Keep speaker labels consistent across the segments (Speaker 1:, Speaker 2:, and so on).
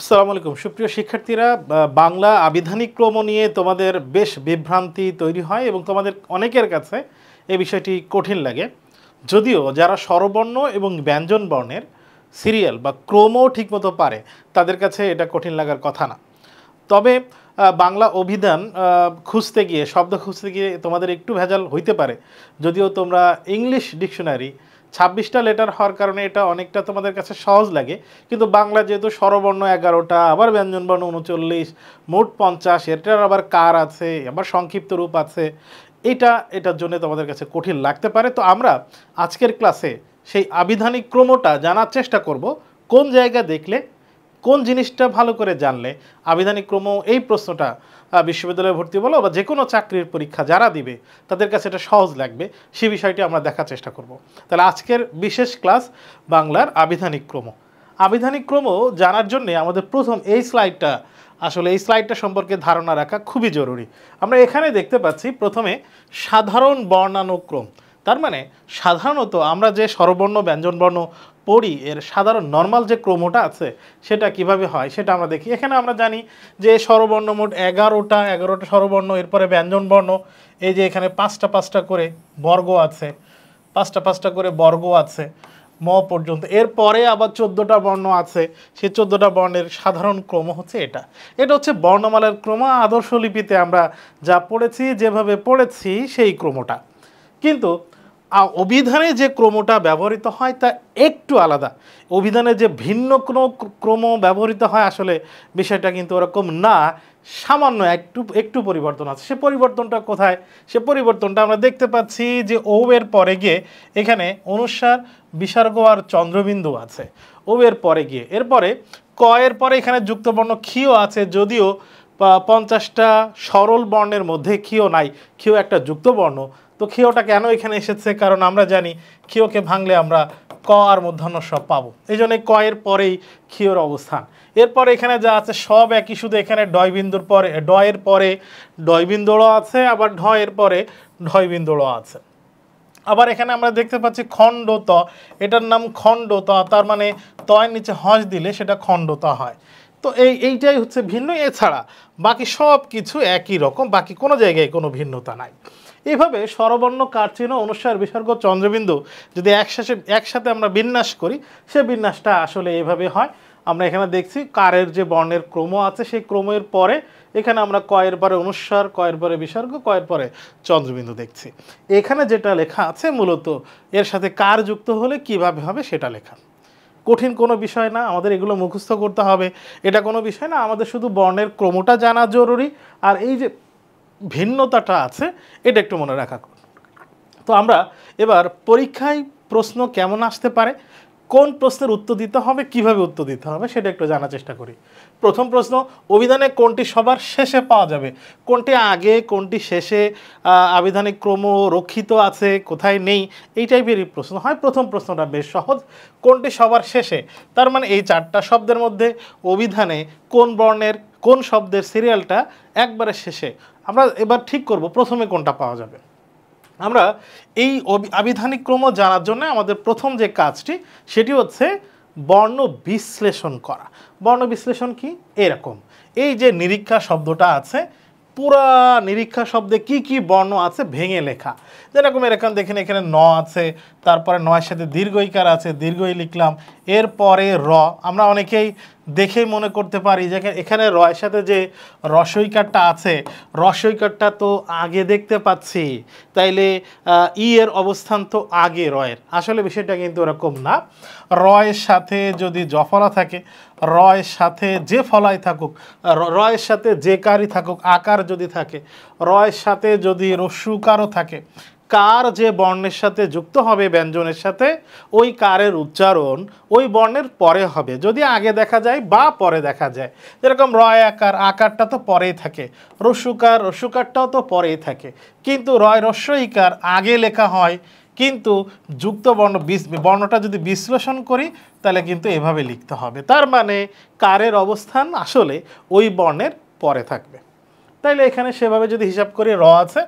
Speaker 1: আসসালামু আলাইকুম সুপ্রিয় শিক্ষার্থীরা বাংলা আবিধানিক ক্রম নিয়ে তোমাদের বেশ বিভ্রান্তি তৈরি হয় এবং তোমাদের অনেকের কাছে এই বিষয়টি কঠিন লাগে যদিও যারা স্বরবর্ণ এবং ব্যঞ্জন বর্ণের সিরিয়াল বা ক্রমও ঠিকমতো পারে তাদের কাছে এটা কঠিন লাগার কথা না তবে বাংলা অভিধান খুঁজতে গিয়ে শব্দ খুঁজতে গিয়ে তোমাদের একটু ভেজাল হইতে পারে যদিও তোমরা ইংলিশ ডিকশনারি ছাব্বিশটা লেটার হওয়ার কারণে এটা অনেকটা তোমাদের কাছে সহজ লাগে কিন্তু বাংলা যেহেতু স্বরবর্ণ এগারোটা আবার ব্যঞ্জনবর্ণ উনচল্লিশ মোট পঞ্চাশ এটার আবার কার আছে আবার সংক্ষিপ্ত রূপ আছে এটা এটার জন্য তোমাদের কাছে কঠিন লাগতে পারে তো আমরা আজকের ক্লাসে সেই আবিধানিক ক্রমটা জানার চেষ্টা করব কোন জায়গা দেখলে কোন জিনিসটা ভালো করে জানলে আবিধানিক ক্রম এই প্রশ্নটা বিশ্ববিদ্যালয়ে ভর্তি বলো বা যে কোনো চাকরির পরীক্ষা যারা দিবে তাদের কাছে এটা সহজ লাগবে সে বিষয়টি আমরা দেখার চেষ্টা করব। তাহলে আজকের বিশেষ ক্লাস বাংলার আবিধানিক ক্রম আবিধানিক ক্রম জানার জন্যে আমাদের প্রথম এই স্লাইডটা আসলে এই স্লাইডটা সম্পর্কে ধারণা রাখা খুবই জরুরি আমরা এখানে দেখতে পাচ্ছি প্রথমে সাধারণ বর্ণানুক্রম তার মানে সাধারণত আমরা যে স্বরবর্ণ ব্যঞ্জনবর্ণ পড়ি এর সাধারণ নর্মাল যে ক্রোমোটা আছে সেটা কিভাবে হয় সেটা আমরা দেখি এখানে আমরা জানি যে স্বরবর্ণ মোট এগারোটা এগারোটা স্বরবর্ণ এরপরে ব্যঞ্জনবর্ণ এই যে এখানে পাঁচটা পাঁচটা করে বর্গ আছে পাঁচটা পাঁচটা করে বর্গ আছে ম পর্যন্ত এরপরে আবার চোদ্দোটা বর্ণ আছে সেই চোদ্দোটা বর্ণের সাধারণ ক্রম হচ্ছে এটা এটা হচ্ছে বর্ণমালার আদর্শ আদর্শলিপিতে আমরা যা পড়েছি যেভাবে পড়েছি সেই ক্রমটা কিন্তু অভিধানে যে ক্রমটা ব্যবহৃত হয় তা একটু আলাদা অভিধানে যে ভিন্ন কোনো ক্রম ব্যবহৃত হয় আসলে বিষয়টা কিন্তু ওরকম না সামান্য একটু একটু পরিবর্তন আছে সে পরিবর্তনটা কোথায় সে পরিবর্তনটা আমরা দেখতে পাচ্ছি যে ওবের পরে গিয়ে এখানে অনুসার বিসর্গ আর চন্দ্রবিন্দু আছে ওবের পরে গিয়ে এরপরে কয়ের পরে এখানে যুক্তবর্ণ ক্ষিও আছে যদিও পঞ্চাশটা সরল বর্ণের মধ্যে ক্ষিও নাই ক্ষিও একটা যুক্তবর্ণ তো ক্ষিয়টা কেন এখানে এসেছে কারণ আমরা জানি ক্ষীয়কে ভাঙলে আমরা ক আর মধ্যাহ্ন সব পাবো এই জন্য ক এর পরেই ক্ষিয়র অবস্থান এরপরে এখানে যা আছে সব একই শুধু এখানে ডয় বিন্দুর পরে ডয়ের পরে ডয় আছে আবার ঢয়ের পরে ঢয় আছে আবার এখানে আমরা দেখতে পাচ্ছি খণ্ডত এটার নাম খণ্ডত তার মানে তয়ের নিচে হজ দিলে সেটা খণ্ডত হয় তো এই এইটাই হচ্ছে ভিন্ন এছাড়া বাকি সব কিছু একই রকম বাকি কোনো জায়গায় কোনো ভিন্নতা নাই এইভাবে স্বরবর্ণ কারচিহ্ন অনুসার বিসর্গ চন্দ্রবিন্দু যদি একসাথে একসাথে আমরা বিন্যাস করি সে বিন্যাসটা আসলে এভাবে হয় আমরা এখানে দেখছি কারের যে বর্ণের ক্রম আছে সেই ক্রমের পরে এখানে আমরা কয়ের পরে অনুস্বার কয়ের পরে বিসর্গ কয়ের পরে চন্দ্রবিন্দু দেখছি এখানে যেটা লেখা আছে মূলত এর সাথে কার যুক্ত হলে কিভাবে হবে সেটা লেখা কঠিন কোনো বিষয় না আমাদের এগুলো মুখস্থ করতে হবে এটা কোনো বিষয় না আমাদের শুধু বর্ণের ক্রমটা জানা জরুরি আর এই যে ভিন্নতাটা আছে এটা একটু মনে রাখা তো আমরা এবার পরীক্ষায় প্রশ্ন কেমন আসতে পারে কোন প্রশ্নের উত্তর দিতে হবে কিভাবে উত্তর দিতে হবে সেটা একটু জানার চেষ্টা করি প্রথম প্রশ্ন অভিধানে কোনটি সবার শেষে পাওয়া যাবে কোনটি আগে কোনটি শেষে আবিধানিক ক্রম রক্ষিত আছে কোথায় নেই এই টাইপেরই প্রশ্ন হয় প্রথম প্রশ্নটা বেশ সহজ কোনটি সবার শেষে তার মানে এই চারটা শব্দের মধ্যে অভিধানে কোন বর্ণের কোন শব্দের সিরিয়ালটা একবারে শেষে আমরা এবার ঠিক করব প্রথমে কোনটা পাওয়া যাবে আমরা এই আবিধানিক ক্রম জানার জন্য আমাদের প্রথম যে কাজটি সেটি হচ্ছে বর্ণ বিশ্লেষণ করা বর্ণ বিশ্লেষণ কি এরকম এই যে নিরীক্ষা শব্দটা আছে পুরা নিরীক্ষা শব্দে কি কি বর্ণ আছে ভেঙে লেখা যেরকম এরকম দেখেন এখানে ন আছে তারপরে নয়ের সাথে দীর্ঘইকার আছে দীর্ঘই লিখলাম এরপরে র আমরা অনেকেই দেখেই মনে করতে পারি যে এখানে রয়ের সাথে যে রসইকারটা আছে রসইকারটা তো আগে দেখতে পাচ্ছি তাইলে ই এর অবস্থান তো আগে রয়ের আসলে বিষয়টা কিন্তু ওরকম না রয়ের সাথে যদি জফলা থাকে রয়ের সাথে যে ফলাই থাকুক রয়ের সাথে যে কারই থাকুক আকার যদি থাকে রয়ের সাথে যদি রস্যুকারও থাকে কার যে বর্ণের সাথে যুক্ত হবে ব্যঞ্জনের সাথে ওই কারের উচ্চারণ ওই বর্ণের পরে হবে যদি আগে দেখা যায় বা পরে দেখা যায় যেরকম রয় আকার আকারটা তো পরেই থাকে রসুকার রসুকারটাও তো পরেই থাকে কিন্তু রয় রস্যইকার আগে লেখা হয় কিন্তু যুক্ত বর্ণ বর্ণটা যদি বিশ্লেষণ করি তাহলে কিন্তু এভাবে লিখতে হবে তার মানে কারের অবস্থান আসলে ওই বর্ণের পরে থাকবে তাইলে এখানে সেভাবে যদি হিসাব করি র আছে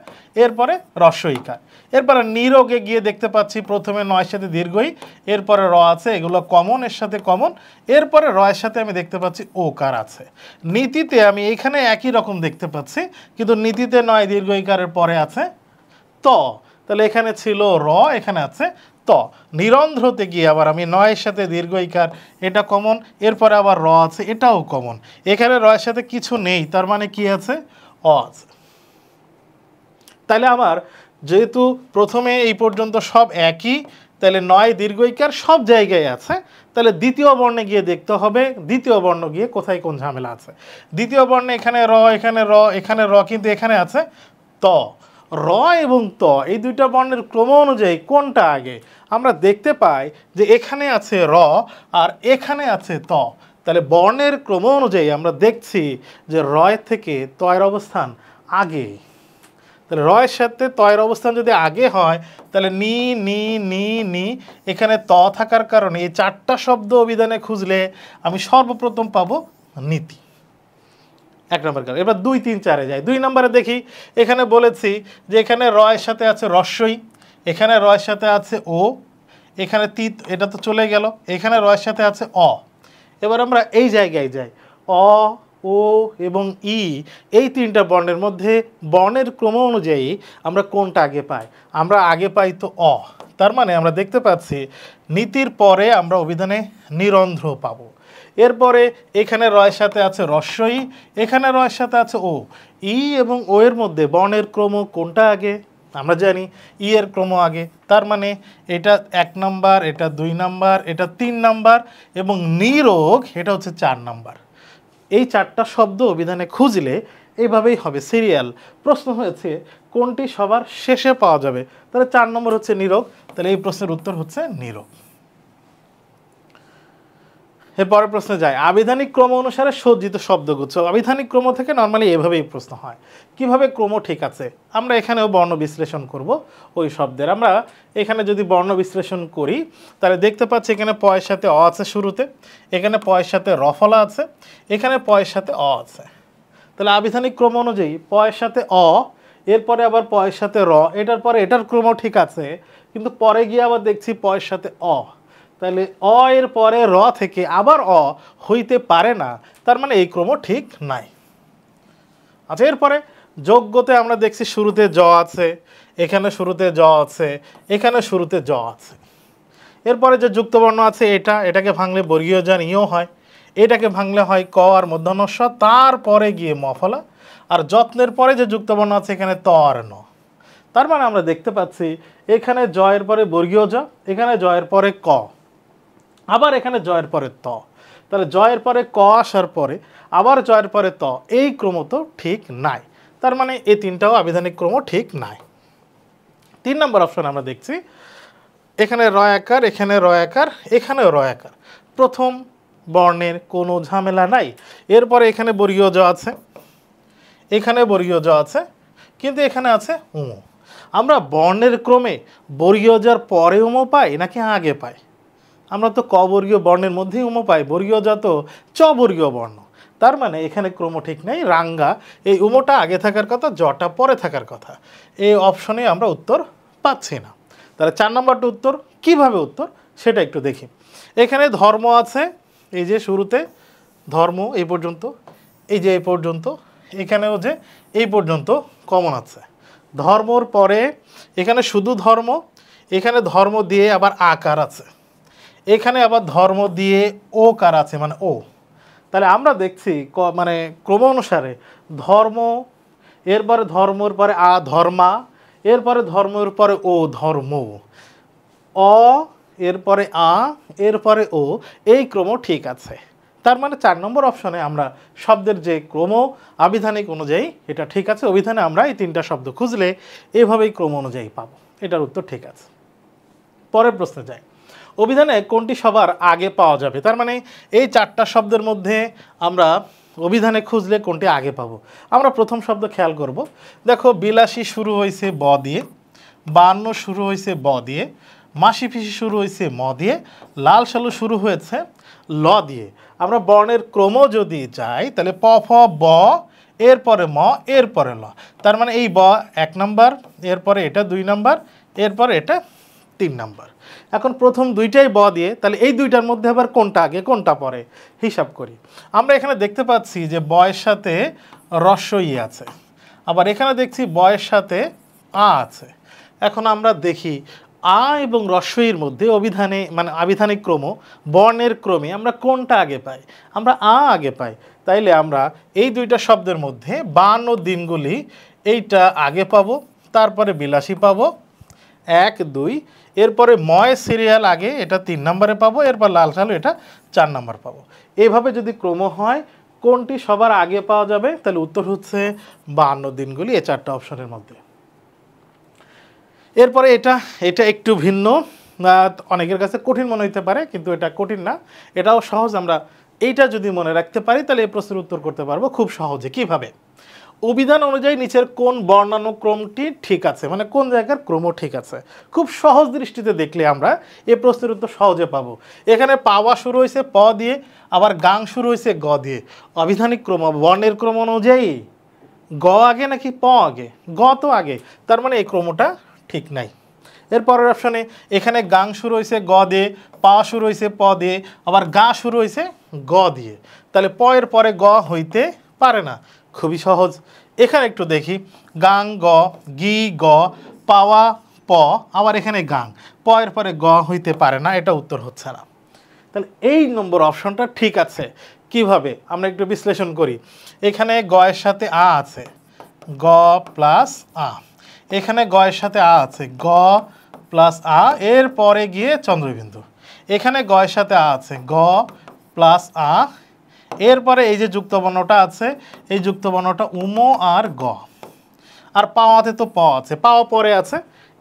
Speaker 1: এরপরে রস্বইকার এরপরে নিরোগে গিয়ে দেখতে পাচ্ছি প্রথমে নয়ের সাথে দীর্ঘই এরপরে র আছে এগুলো কমন এর সাথে কমন এরপরে রয়ের সাথে আমি দেখতে পাচ্ছি ওকার আছে নীতিতে আমি এখানে একই রকম দেখতে পাচ্ছি কিন্তু নীতিতে নয় কারের পরে আছে ত তাহলে এখানে ছিল র এখানে আছে ত নিরন্ধ্রতে গিয়ে আবার আমি নয়ের সাথে দীর্ঘ ইকার এটা কমন এরপরে আবার র আছে এটাও কমন এখানে রয়ের সাথে কিছু নেই তার মানে কি আছে অ আছে তাহলে আবার যেহেতু প্রথমে এই পর্যন্ত সব একই তাহলে নয় দীর্ঘ ইকার সব জায়গায় আছে তাহলে দ্বিতীয় বর্ণে গিয়ে দেখতে হবে দ্বিতীয় বর্ণ গিয়ে কোথায় কোন ঝামেলা আছে দ্বিতীয় বর্ণে এখানে র এখানে র এখানে র কিন্তু এখানে আছে ত র এবং ত এই দুইটা বর্ণের ক্রম অনুযায়ী কোনটা আগে আমরা দেখতে পাই যে এখানে আছে র আর এখানে আছে ত তাহলে বর্ণের ক্রম অনুযায়ী আমরা দেখছি যে রয় থেকে তয়ের অবস্থান আগে তাহলে রয়ের সাথে তয়ের অবস্থান যদি আগে হয় তাহলে নি নি নি নি এখানে ত থাকার কারণে এই চারটা শব্দ অভিধানে খুঁজলে আমি সর্বপ্রথম পাবো নীতি এক নম্বর গেল এবার দুই তিন চারে যায় দুই নম্বরে দেখি এখানে বলেছি যে এখানে রয়ের সাথে আছে রস্যই এখানে রয়ের সাথে আছে ও এখানে তিত এটা তো চলে গেল এখানে রয়ের সাথে আছে অ এবার আমরা এই জায়গায় যাই অ ও এবং ই এই তিনটা বর্ণের মধ্যে বর্ণের ক্রম অনুযায়ী আমরা কোনটা আগে পাই আমরা আগে পাই তো অ তার মানে আমরা দেখতে পাচ্ছি নীতির পরে আমরা অভিধানে নিরন্ধ্র পাবো এরপরে এখানে রয়ের সাথে আছে ই এখানে রয়ের সাথে আছে ও ই এবং ও এর মধ্যে বর্ণের ক্রম কোনটা আগে আমরা জানি ই এর ক্রম আগে তার মানে এটা এক নাম্বার এটা দুই নাম্বার এটা তিন নাম্বার এবং নিরোগ এটা হচ্ছে চার নাম্বার এই চারটা শব্দ অভিধানে খুঁজলে এইভাবেই হবে সিরিয়াল প্রশ্ন হয়েছে কোনটি সবার শেষে পাওয়া যাবে তাহলে চার নম্বর হচ্ছে নিরোগ তাহলে এই প্রশ্নের উত্তর হচ্ছে নিরোগ পরের প্রশ্নে যায় আবিধানিক ক্রম অনুসারে সজ্জিত শব্দগুচ্ছ আবিধানিক ক্রম থেকে নর্মালি এভাবেই প্রশ্ন হয় কিভাবে ক্রম ঠিক আছে আমরা এখানেও বর্ণ বিশ্লেষণ করব ওই শব্দের আমরা এখানে যদি বর্ণ বিশ্লেষণ করি তাহলে দেখতে পাচ্ছি এখানে পয়ের সাথে অ আছে শুরুতে এখানে পয়ের সাথে রফলা আছে এখানে পয়ের সাথে অ আছে তাহলে আবিধানিক ক্রম অনুযায়ী পয়ের সাথে অ এরপরে আবার পয়ের সাথে র এটার পরে এটার ক্রম ঠিক আছে কিন্তু পরে গিয়ে আবার দেখছি পয়ের সাথে অ তাহলে অ এর পরে র থেকে আবার অ হইতে পারে না তার মানে এই ক্রম ঠিক নাই আচ্ছা এরপরে যোগ্যতে আমরা দেখছি শুরুতে জ আছে এখানে শুরুতে জ আছে এখানে শুরুতে জ আছে এরপরে যে যুক্তবর্ণ আছে এটা এটাকে ভাঙলে বর্গীয় যান ইও হয় এটাকে ভাঙলে হয় ক আর মধ্যাহ্নস্ব তারপরে গিয়ে মফলা আর যত্নের পরে যে যুক্তবর্ণ আছে এখানে ত আর ন তার মানে আমরা দেখতে পাচ্ছি এখানে জয়ের পরে বর্গীয় জ এখানে জয়ের পরে ক আবার এখানে জয়ের পরে ত তাহলে জয়ের পরে ক আসার পরে আবার জয়ের পরে ত এই ক্রম তো ঠিক নাই তার মানে এই তিনটাও আবিধানিক ক্রম ঠিক নাই তিন নম্বর অপশন আমরা দেখছি এখানে রয়াকার এখানে রয়াকার এখানেও রয়াকার প্রথম বর্ণের কোনো ঝামেলা নাই এরপরে এখানে বর্গীয় জ আছে এখানে বর্গীয় জ আছে কিন্তু এখানে আছে উমো আমরা বর্ণের ক্রমে বর্গীয় জার পরে উমো পাই নাকি আগে পাই আমরা তো ক বর্গীয় বর্ণের মধ্যেই উম পাই বর্গীয়জাত চ বর্গীয় বর্ণ তার মানে এখানে ক্রম ঠিক নেই রাঙ্গা এই উমোটা আগে থাকার কথা জটা পরে থাকার কথা এই অপশনে আমরা উত্তর পাচ্ছি না তাহলে চার নম্বরটা উত্তর কিভাবে উত্তর সেটা একটু দেখি এখানে ধর্ম আছে এই যে শুরুতে ধর্ম এই পর্যন্ত এই যে এই পর্যন্ত এখানেও যে এই পর্যন্ত কমন আছে ধর্মর পরে এখানে শুধু ধর্ম এখানে ধর্ম দিয়ে আবার আকার আছে এখানে আবার ধর্ম দিয়ে ও কার আছে মানে ও তাহলে আমরা দেখছি মানে ক্রম অনুসারে ধর্ম এরপরে ধর্মর পরে আ ধর্মা এরপরে ধর্মের পরে ও ধর্ম অ এরপরে আ এরপরে ও এই ক্রম ঠিক আছে তার মানে চার নম্বর অপশনে আমরা শব্দের যে ক্রম আবিধানিক অনুযায়ী এটা ঠিক আছে অভিধানে আমরা এই তিনটা শব্দ খুঁজলে এভাবেই ক্রম অনুযায়ী পাবো এটার উত্তর ঠিক আছে পরের প্রশ্নে যাই অভিধানে কোনটি সবার আগে পাওয়া যাবে তার মানে এই চারটা শব্দের মধ্যে আমরা অভিধানে খুঁজলে কোনটি আগে পাবো আমরা প্রথম শব্দ খেয়াল করব দেখো বিলাসী শুরু হয়েছে ব দিয়ে বান্ন শুরু হয়েছে ব দিয়ে মাসি ফিসি শুরু হয়েছে ম দিয়ে লাল সালু শুরু হয়েছে ল দিয়ে আমরা বর্ণের ক্রম যদি যাই তাহলে প ফ ব এরপরে ম এরপরে ল তার মানে এই ব এক নাম্বার এরপরে এটা দুই নাম্বার এরপরে এটা তিন নম্বর এখন প্রথম দুইটাই ব দিয়ে তাহলে এই দুইটার মধ্যে আবার কোনটা আগে কোনটা পরে হিসাব করি আমরা এখানে দেখতে পাচ্ছি যে বয়ের সাথে রস্যই আছে আবার এখানে দেখছি বয়ের সাথে আ আছে এখন আমরা দেখি আ এবং রস্বইয়ের মধ্যে অভিধানে মানে আবিধানিক ক্রম বর্ণের ক্রমে আমরা কোনটা আগে পাই আমরা আ আগে পাই তাইলে আমরা এই দুইটা শব্দের মধ্যে বান ও দিনগুলি এইটা আগে পাবো তারপরে বিলাসী পাবো এক দুই এরপরে ময় সিরিয়াল আগে এটা তিন নম্বরে পাবো এরপর লাল সালু এটা চার নম্বর পাবো এভাবে যদি ক্রম হয় কোনটি সবার আগে পাওয়া যাবে তাহলে উত্তর হচ্ছে বান্ন দিনগুলি এ চারটা অপশনের মধ্যে এরপরে এটা এটা একটু ভিন্ন অনেকের কাছে কঠিন মনে হতে পারে কিন্তু এটা কঠিন না এটাও সহজ আমরা এইটা যদি মনে রাখতে পারি তাহলে এই প্রশ্নের উত্তর করতে পারবো খুব সহজে কিভাবে। অভিধান অনুযায়ী নিচের কোন বর্ণানুক্রমটি ঠিক আছে মানে কোন জায়গার ক্রম ঠিক আছে খুব সহজ দৃষ্টিতে দেখলে আমরা এ প্রশ্নের উত্তর সহজে পাবো এখানে পাওয়া শুরু হয়েছে প দিয়ে আবার গাং শুরু হয়েছে গ দিয়ে অভিধানিক ক্রম বর্ণের ক্রম অনুযায়ী গ আগে নাকি প আগে গ তো আগে তার মানে এই ক্রমটা ঠিক নাই এরপরের অপশনে এখানে গাং শুরু হয়েছে গ দিয়ে পা শুরু হয়েছে প দিয়ে আবার গা শুরু হয়েছে গ দিয়ে তাহলে প এর পরে গ হইতে পারে না খুবই সহজ এখানে একটু দেখি গাং গ গি গ পাওয়া প আবার এখানে গাং প এর পরে গ হইতে পারে না এটা উত্তর হচ্ছে না তাহলে এই নম্বর অপশনটা ঠিক আছে কিভাবে আমরা একটু বিশ্লেষণ করি এখানে গ এর সাথে আ আছে গ প্লাস আ এখানে গ এর সাথে আ আছে গ প্লাস আ এর পরে গিয়ে চন্দ্রবিন্দু এখানে গ এর সাথে আ আছে গ প্লাস আ এরপরে এই যে যুক্ত বর্ণটা আছে এই যুক্ত বর্ণটা উমো আর গ আর পাওয়াতে তো পাওয়া আছে পাওয়া পরে আছে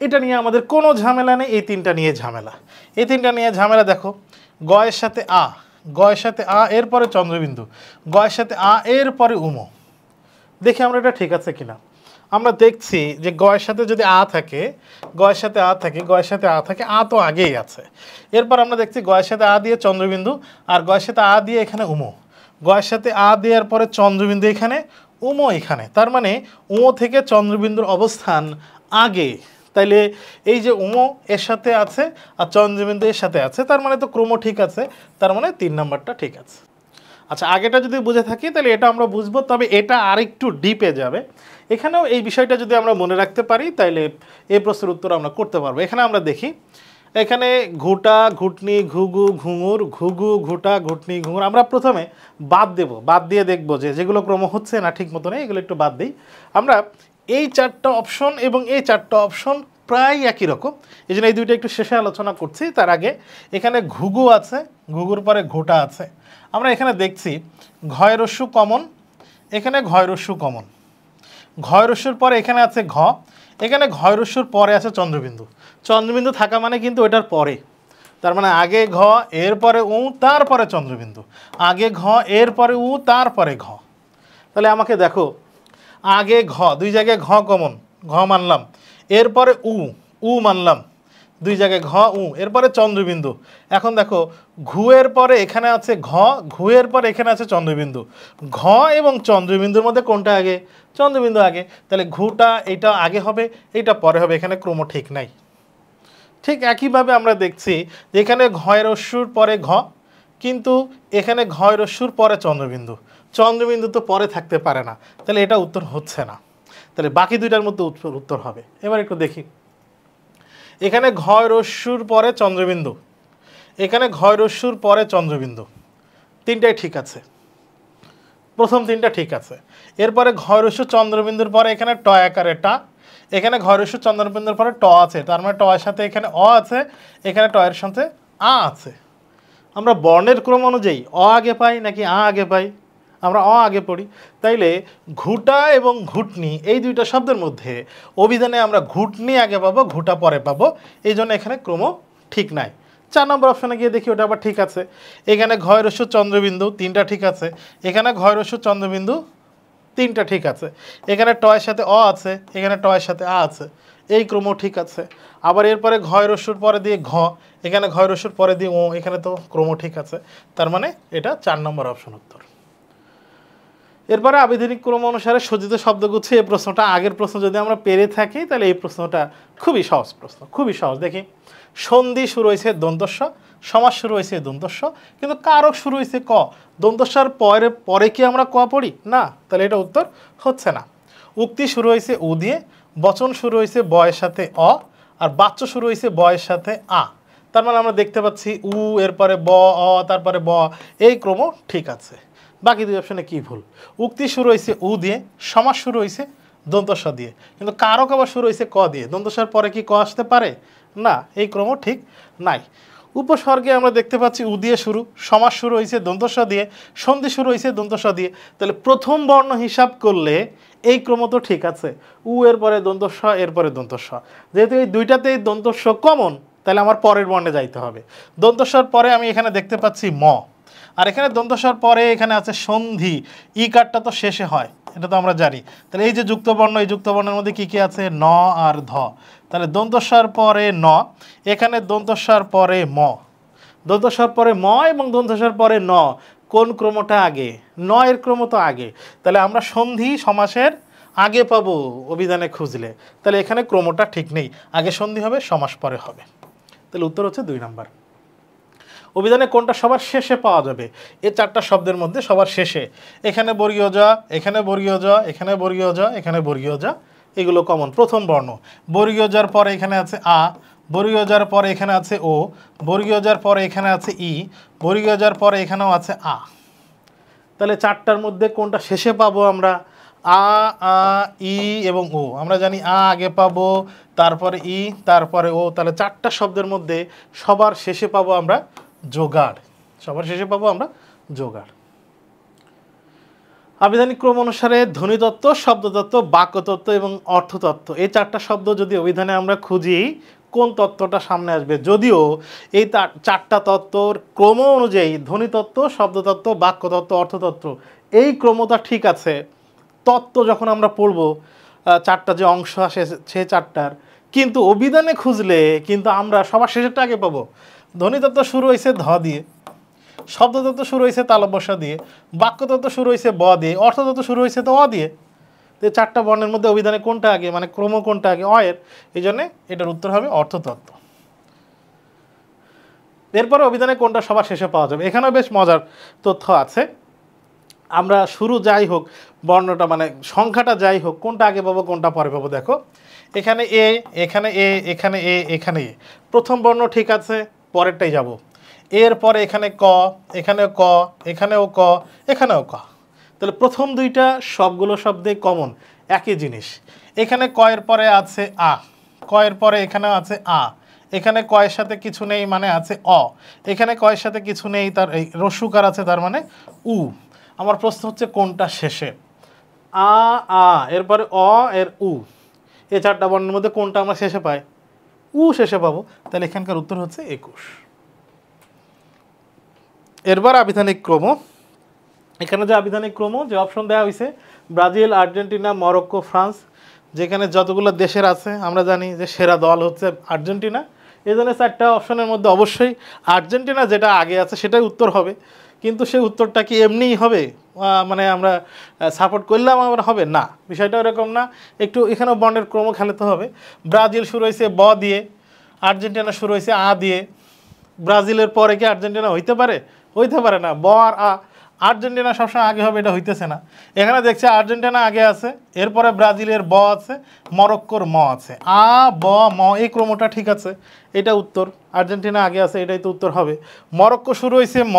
Speaker 1: এটা নিয়ে আমাদের কোনো ঝামেলা নেই এই তিনটা নিয়ে ঝামেলা এই তিনটা নিয়ে ঝামেলা দেখো গয়ের সাথে আ গয়ের সাথে আ এরপরে চন্দ্রবিন্দু গয়ের সাথে আ এরপরে উমো দেখি আমরা এটা ঠিক আছে কিনা আমরা দেখছি যে গয়ের সাথে যদি আ থাকে গয়ের সাথে আ থাকে গয়ের সাথে আ থাকে আ তো আগেই আছে এরপর আমরা দেখছি গয়ের সাথে আ দিয়ে চন্দ্রবিন্দু আর গয়ের সাথে আ দিয়ে এখানে উমো গয়ের সাথে আ দেওয়ার পরে চন্দ্রবিন্দু এখানে উম এখানে তার মানে উম থেকে চন্দ্রবিন্দুর অবস্থান আগে তাইলে এই যে উম এর সাথে আছে আর চন্দ্রবিন্দু এর সাথে আছে তার মানে তো ক্রম ঠিক আছে তার মানে তিন নাম্বারটা ঠিক আছে আচ্ছা আগেটা যদি বুঝে থাকি তাহলে এটা আমরা বুঝবো তবে এটা আরেকটু ডিপে যাবে এখানেও এই বিষয়টা যদি আমরা মনে রাখতে পারি তাহলে এই প্রশ্নের উত্তর আমরা করতে পারবো এখানে আমরা দেখি এখানে ঘুটা ঘুটনি ঘুঘু ঘুঙুর ঘুঘু ঘুটা ঘুটনি ঘুঙুর আমরা প্রথমে বাদ দেব বাদ দিয়ে দেখব যে যেগুলো ক্রম হচ্ছে না ঠিক মতো নেই এগুলো একটু বাদ দিই আমরা এই চারটা অপশন এবং এই চারটা অপশন প্রায় একই রকম এই জন্য এই দুইটা একটু শেষে আলোচনা করছি তার আগে এখানে ঘুঘু আছে ঘুঘুর পরে ঘুটা আছে আমরা এখানে দেখছি ঘয়রস্যু কমন এখানে ঘয়রস্যু কমন ঘয়রস্যুর পরে এখানে আছে ঘ এখানে ঘয়রস্যুর পরে আছে চন্দ্রবিন্দু চন্দ্রবিন্দু থাকা মানে কিন্তু ওইটার পরে তার মানে আগে ঘ এরপরে উ তারপরে চন্দ্রবিন্দু আগে ঘ এরপরে উ তারপরে ঘ তাহলে আমাকে দেখো আগে ঘ দুই জায়গায় ঘ কমন ঘ মানলাম এরপরে উ উ মানলাম দুই জায়গায় ঘ উ এরপরে চন্দ্রবিন্দু এখন দেখো ঘুয়ের পরে এখানে আছে ঘ ঘুয়ের পরে এখানে আছে চন্দ্রবিন্দু ঘ এবং চন্দ্রবিন্দুর মধ্যে কোনটা আগে চন্দ্রবিন্দু আগে তাহলে ঘুটা এটা আগে হবে এটা পরে হবে এখানে ক্রম ঠিক নাই ঠিক একইভাবে আমরা দেখছি এখানে ঘয় রস্যুর পরে ঘ কিন্তু এখানে ঘয়রস্যুর পরে চন্দ্রবিন্দু চন্দ্রবিন্দু তো পরে থাকতে পারে না তাহলে এটা উত্তর হচ্ছে না তাহলে বাকি দুইটার মধ্যে উত্তর হবে এবার একটু দেখি এখানে ঘয় রস্যুর পরে চন্দ্রবিন্দু এখানে ঘয় রস্যুর পরে চন্দ্রবিন্দু তিনটাই ঠিক আছে প্রথম তিনটা ঠিক আছে এরপরে ঘয় রস্যু চন্দ্রবিন্দুর পরে এখানে টয় আকারে টা এখানে ঘরেশ্বর চন্দ্রবিন্দুর পরে ট আছে তার মানে টয়ের সাথে এখানে অ আছে এখানে টয়ের সাথে আ আছে আমরা বর্ণের ক্রম অনুযায়ী অ আগে পাই নাকি আ আগে পাই আমরা অ আগে পড়ি তাইলে ঘুটা এবং ঘুটনি এই দুইটা শব্দের মধ্যে অভিধানে আমরা ঘুটনি আগে পাবো ঘুটা পরে পাবো এই জন্য এখানে ক্রম ঠিক নাই চার নম্বর অপশানে গিয়ে দেখি ওটা আবার ঠিক আছে এখানে ঘয় চন্দ্রবিন্দু তিনটা ঠিক আছে এখানে ঘয় চন্দ্রবিন্দু তিনটা ঠিক আছে এখানে টয়ের সাথে অ আছে এখানে টয়ের সাথে আ আছে এই ক্রম ঠিক আছে আবার এরপরে ঘয় রসুর পরে দিয়ে ঘ এখানে ঘয় রসুর পরে দিয়ে ও এখানে তো ক্রম ঠিক আছে তার মানে এটা চার নম্বর অপশন উত্তর এরপরে আবিধানিক ক্রম অনুসারে সজ্জিত শব্দগুচ্ছ এই প্রশ্নটা আগের প্রশ্ন যদি আমরা পেরে থাকি তাহলে এই প্রশ্নটা খুবই সহজ প্রশ্ন খুবই সহজ দেখি সন্ধি শুরু হয়েছে দন্তস্ব সমাজ শুরু হয়েছে দ্বন্দ্বস্ব কিন্তু কারক শুরু হয়েছে ক দ্বন্দ্বস্বর পরে পরে কি আমরা ক পড়ি না তাহলে এটা উত্তর হচ্ছে না উক্তি শুরু হয়েছে উ দিয়ে বচন শুরু হয়েছে বয়ের সাথে অ আর বাচ্য শুরু হয়েছে বয়ের সাথে আ তার মানে আমরা দেখতে পাচ্ছি উ এরপরে ব অ তারপরে ব এই ক্রম ঠিক আছে বাকি দুই অপশনে কী ভুল উক্তি শুরু হয়েছে উ দিয়ে সমাজ শুরু হয়েছে দন্তস্ব দিয়ে কিন্তু কারক আবার শুরু হয়েছে ক দিয়ে দন্তস্বর পরে কি ক আসতে পারে না এই ক্রম ঠিক নাই উপসর্গে আমরা দেখতে পাচ্ছি উ দিয়ে শুরু সমাজ শুরু হয়েছে দন্তস্ব দিয়ে সন্ধি শুরু হয়েছে দন্তস্ব দিয়ে তাহলে প্রথম বর্ণ হিসাব করলে এই ক্রম তো ঠিক আছে উ এর পরে দন্তস্ব এর পরে দন্তস্ব যেহেতু এই দুইটাতেই দন্তস্ব কমন তাহলে আমার পরের বর্ণে যাইতে হবে দন্তস্বর পরে আমি এখানে দেখতে পাচ্ছি ম আর এখানে দন্তস্বর পরে এখানে আছে সন্ধি ই কার্ডটা তো শেষে হয় এটা তো আমরা জানি তাহলে এই যে যুক্তবর্ণ এই যুক্তবর্ণের মধ্যে কী কী আছে ন আর ধ তাহলে দন্তস্বার পরে ন এখানে দন্তস্বার পরে ম দন্তস্বার পরে ম এবং দন্তস্বার পরে ন কোন ক্রমটা আগে ন এর ক্রম তো আগে তাহলে আমরা সন্ধি সমাসের আগে পাবো অভিধানে খুঁজলে তাহলে এখানে ক্রমটা ঠিক নেই আগে সন্ধি হবে সমাস পরে হবে তাহলে উত্তর হচ্ছে দুই নাম্বার অভিধানে কোনটা সবার শেষে পাওয়া যাবে এই চারটা শব্দের মধ্যে সবার শেষে এখানে বর্গীয় যা এখানে বর্গীয় যা এখানে বর্গীয় যা এখানে বর্গীয় যা এগুলো কমন প্রথম বর্ণ বর্গীয় যার পরে এখানে আছে আ বর্গীয় যার পরে এখানে আছে ও বর্গীয় যার পরে এখানে আছে ই বর্গীয় যার পরে এখানেও আছে আ তাহলে চারটার মধ্যে কোনটা শেষে পাবো আমরা আ আ ই এবং ও আমরা জানি আ আগে পাবো তারপরে ই তারপরে ও তাহলে চারটা শব্দের মধ্যে সবার শেষে পাবো আমরা জোগাড় সবার শেষে পাবো আমরা জোগাড় আবিধানিক ক্রম অনুসারে ধ্বনিতত্ত্ব শব্দতত্ত্ব বাক্যতত্ত্ব এবং অর্থতত্ত্ব এই চারটা শব্দ যদি অভিধানে আমরা খুঁজি কোন তত্ত্বটা সামনে আসবে যদিও এই চারটা তত্ত্বর ক্রম অনুযায়ী ধ্বনিতত্ত্ব শব্দতত্ত্ব বাক্যতত্ত্ব অর্থতত্ত্ব এই ক্রমটা ঠিক আছে তত্ত্ব যখন আমরা পড়ব চারটা যে অংশ আসে সে চারটার কিন্তু অভিধানে খুঁজলে কিন্তু আমরা সবার শেষেরটা আগে পাবো ধ্বনিতত্ত্ব শুরু হয়েছে ধ দিয়ে শব্দতত্ত্ব শুরু হয়েছে তালবসা দিয়ে বাক্যতত্ত্ব শুরু হয়েছে ব দিয়ে অর্থতত্ত্ব শুরু হয়েছে তো অ দিয়ে তো চারটা বর্ণের মধ্যে অভিধানে কোনটা আগে মানে ক্রম কোনটা আগে অয়ের এই জন্যে এটার উত্তর হবে অর্থতত্ত্ব এরপরে অভিধানে কোনটা সবার শেষে পাওয়া যাবে এখানেও বেশ মজার তথ্য আছে আমরা শুরু যাই হোক বর্ণটা মানে সংখ্যাটা যাই হোক কোনটা আগে পাবো কোনটা পরে পাবো দেখো এখানে এ এখানে এ এখানে এ এখানে এ প্রথম বর্ণ ঠিক আছে পরেরটাই যাব এরপরে এখানে ক এখানে ক এখানেও ক এখানেও ক তাহলে প্রথম দুইটা সবগুলো শব্দে কমন একই জিনিস এখানে কয়ের পরে আছে আ কয়ের পরে এখানেও আছে আ এখানে কয়ের সাথে কিছু নেই মানে আছে অ এখানে কয়ের সাথে কিছু নেই তার এই রসুকার আছে তার মানে উ আমার প্রশ্ন হচ্ছে কোনটা শেষে আ আ এরপরে অ এর উ এ চারটা বর্ণের মধ্যে কোনটা আমরা শেষে পাই উ শেষে পাবো তাহলে এখানকার উত্তর হচ্ছে একুশ এরবার আবিধানিক ক্রম এখানে যে আবিধানিক ক্রম যে অপশন দেওয়া হয়েছে ব্রাজিল আর্জেন্টিনা মরক্কো ফ্রান্স যেখানে যতগুলো দেশের আছে আমরা জানি যে সেরা দল হচ্ছে আর্জেন্টিনা এই জন্য চারটা অপশনের মধ্যে অবশ্যই আর্জেন্টিনা যেটা আগে আছে সেটাই উত্তর হবে কিন্তু সেই উত্তরটা কি এমনিই হবে মানে আমরা সাপোর্ট করলাম আমার হবে না বিষয়টা ওরকম না একটু এখানেও বন্ডের ক্রম খেলাতে হবে ব্রাজিল শুরু হয়েছে ব দিয়ে আর্জেন্টিনা শুরু হয়েছে আ দিয়ে ব্রাজিলের পরে কি আর্জেন্টিনা হইতে পারে হইতে পারে না ব আর আ আর্জেন্টিনা সবসময় আগে হবে এটা হইতেছে না এখানে দেখছে আর্জেন্টিনা আগে আছে এরপরে ব্রাজিলের ব আছে মরক্কোর ম আছে আ ব ম এই ক্রমটা ঠিক আছে এটা উত্তর আর্জেন্টিনা আগে আছে এটাই তো উত্তর হবে মরক্কো শুরু হয়েছে ম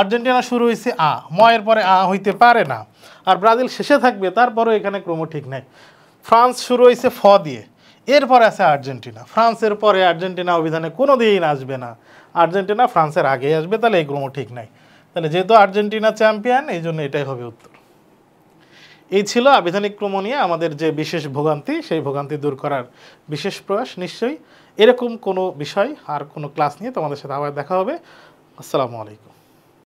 Speaker 1: আর্জেন্টিনা শুরু হয়েছে আ ম এর পরে আ হইতে পারে না আর ব্রাজিল শেষে থাকবে তারপরেও এখানে ক্রম ঠিক নাই ফ্রান্স শুরু হয়েছে ফ দিয়ে এরপরে আছে আর্জেন্টিনা ফ্রান্সের পরে আর্জেন্টিনা অভিধানে কোনো দিন আসবে না আর্জেন্টিনা ফ্রান্সের আগেই আসবে তাহলে এই ক্রম ঠিক নাই তাহলে যেহেতু আর্জেন্টিনা চ্যাম্পিয়ন এই জন্য এটাই হবে উত্তর এই ছিল আবিধানিক ক্রম নিয়ে আমাদের যে বিশেষ ভোগান্তি সেই ভোগান্তি দূর করার বিশেষ প্রয়াস নিশ্চয়ই এরকম কোনো বিষয় আর কোনো ক্লাস নিয়ে তোমাদের সাথে আবার দেখা হবে আসসালামু আলাইকুম